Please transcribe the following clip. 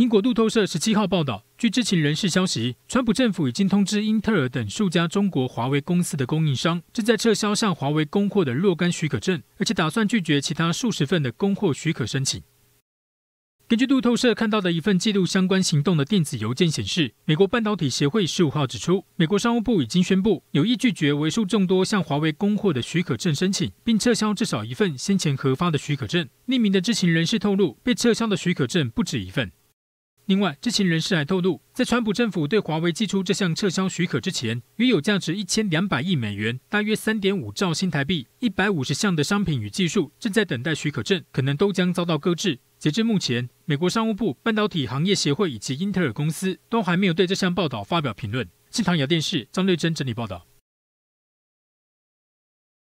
英国路透社十七号报道，据知情人士消息，川普政府已经通知英特尔等数家中国华为公司的供应商，正在撤销向华为供货的若干许可证，而且打算拒绝其他数十份的供货许可申请。根据路透社看到的一份记录相关行动的电子邮件显示，美国半导体协会十五号指出，美国商务部已经宣布有意拒绝为数众多向华为供货的许可证申请，并撤销至少一份先前核发的许可证。匿名的知情人士透露，被撤销的许可证不止一份。另外，知情人士还透露，在川普政府对华为寄出这项撤销许可之前，约有价值一千两百亿美元（大约三点五兆新台币），一百五十项的商品与技术正在等待许可证，可能都将遭到搁置。截至目前，美国商务部、半导体行业协会以及英特尔公司都还没有对这项报道发表评论。新唐瑶电视张瑞珍整理报道。